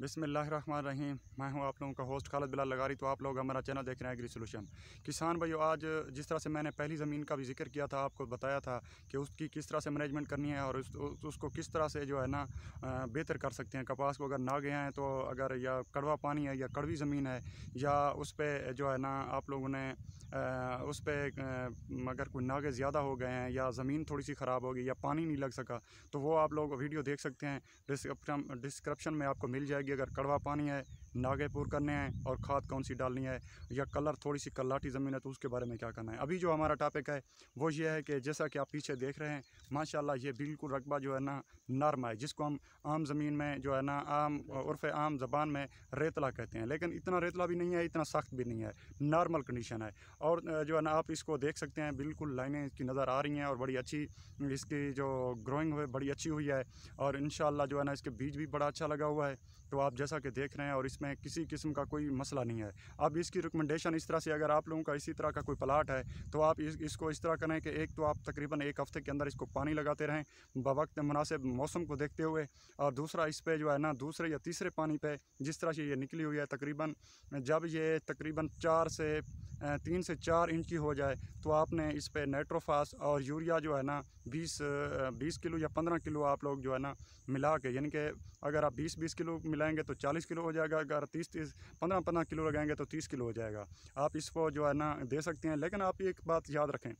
बिसमीम मैं हूं आप लोगों का होस्ट खालद लगा लगारी तो आप लोग हमारा चैनल देख रहे हैं एग्री सोल्यूशन किसान भाइयों आज जिस तरह से मैंने पहली ज़मीन का भी जिक्र किया था आपको बताया था कि उसकी किस तरह से मैनेजमेंट करनी है और उस, उसको किस तरह से जो है ना बेहतर कर सकते हैं कपास को अगर ना गए हैं तो अगर या कड़वा पानी है या कड़वी ज़मीन है या उस पर जो है ना आप लोगों ने उस पर अगर कोई नागे ज़्यादा हो गए हैं या ज़मीन थोड़ी सी ख़राब हो गई या पानी नहीं लग सका तो वो आप लोग वीडियो देख सकते हैं डिस्क्रिप्शन में आपको मिल जाएगी लगी अगर कड़वा पानी है नागेपुर करने हैं और खाद कौन सी डालनी है या कलर थोड़ी सी कल्लाटी ज़मीन है तो उसके बारे में क्या करना है अभी जो हमारा टॉपिक है वो ये है कि जैसा कि आप पीछे देख रहे हैं माशाल्लाह ये बिल्कुल रकबा जो है ना नर्म है जिसको हम आम ज़मीन में जो है ना आम उर्फ आम ज़बान में रेतला कहते हैं लेकिन इतना रेतला भी नहीं है इतना सख्त भी नहीं है नॉर्मल कंडीशन है और जो है ना आप इसको देख सकते हैं बिल्कुल लाइनें इसकी नज़र आ रही हैं और बड़ी अच्छी इसकी जो ग्रोइंग हुई बड़ी अच्छी हुई है और इन जो है ना इसके बीज भी बड़ा अच्छा लगा हुआ है तो आप जैसा कि देख रहे हैं और इसमें में किसी किस्म का कोई मसला नहीं है अब इसकी रिकमेंडेशन इस तरह से अगर आप लोगों का इसी तरह का कोई प्लाट है तो आप इस, इसको इस तरह करें कि एक तो आप तकरीबन एक हफ़्ते के अंदर इसको पानी लगाते रहें बवक्त मुनासिब मौसम को देखते हुए और दूसरा इस पर जो है ना दूसरे या तीसरे पानी पर जिस तरह से ये निकली हुई है तकरीबन जब ये तकरीबन चार से तीन से चार इंच की हो जाए तो आपने इस पर नाइट्रोफास और यूरिया जो है ना बीस बीस किलो या पंद्रह किलो आप लोग जो है ना मिला के यानी कि अगर आप बीस बीस किलो मिलाएंगे तो चालीस किलो हो जाएगा अगर तीस तीस पंद्रह पंद्रह किलो लगाएंगे तो तीस किलो हो जाएगा आप इसको जो है ना दे सकते हैं लेकिन आप एक बात याद रखें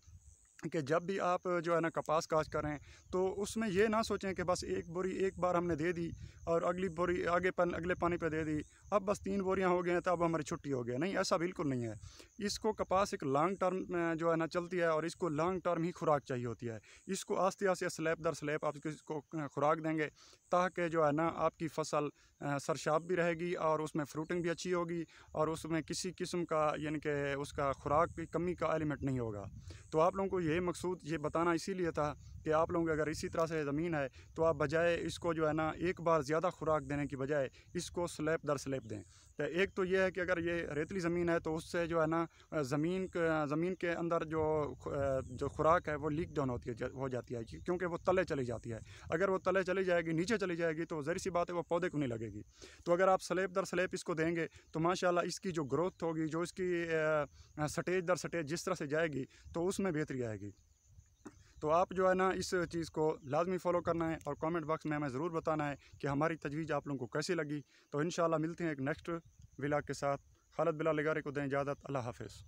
कि जब भी आप जो है ना कपास काश करें तो उसमें ये ना सोचें कि बस एक बोरी एक बार हमने दे दी और अगली बोरी आगे पन अगले पानी पे दे दी अब बस तीन बोरियां हो गई हैं तो अब हमारी छुट्टी हो गई नहीं ऐसा बिल्कुल नहीं है इसको कपास एक लॉन्ग टर्म जो है ना चलती है और इसको लॉन्ग टर्म ही खुराक चाहिए होती है इसको आस्ते आस्ते स्लैब दर स्लैब आप इसको खुराक देंगे ताकि जो है ना आपकी फसल सरशाब भी रहेगी और उसमें फ्रूटिंग भी अच्छी होगी और उसमें किसी किस्म का यानी कि उसका खुराक की कमी का एलिमेंट नहीं होगा तो आप लोगों को ये मकसूद ये बताना इसीलिए था कि आप लोगों की अगर इसी तरह से ज़मीन है तो आप बजाय इसको जो है ना एक बार ज़्यादा खुराक देने की बजाय इसको स्लैब दर स्लैब दें तो एक तो ये है कि अगर ये रेतली ज़मीन है तो उससे जो है ना ज़मीन ज़मीन के अंदर जो जो खुराक है वो लीक डाउन होती है हो जाती है क्योंकि वो तले चली जाती है अगर वो तले चली जाएगी नीचे चली जाएगी तो जहरी सी बात है वो पौधे को नहीं लगेगी तो अगर आप स्लेब दर स्लेब इसको देंगे तो माशाल्लाह इसकी जो ग्रोथ होगी जो इसकी स्टेज दर स्टेज जिस तरह से जाएगी तो उसमें बेहतरी आएगी तो आप जो है ना इस चीज़ को लाजमी फॉलो करना है और कमेंट बॉक्स में हमें ज़रूर बताना है कि हमारी तजवीज़ आप लोगों को कैसी लगी तो इन मिलते हैं एक नेक्स्ट विला के साथ खालत बिला लगारे को दें इजाज़त अल्लाह हाफिज़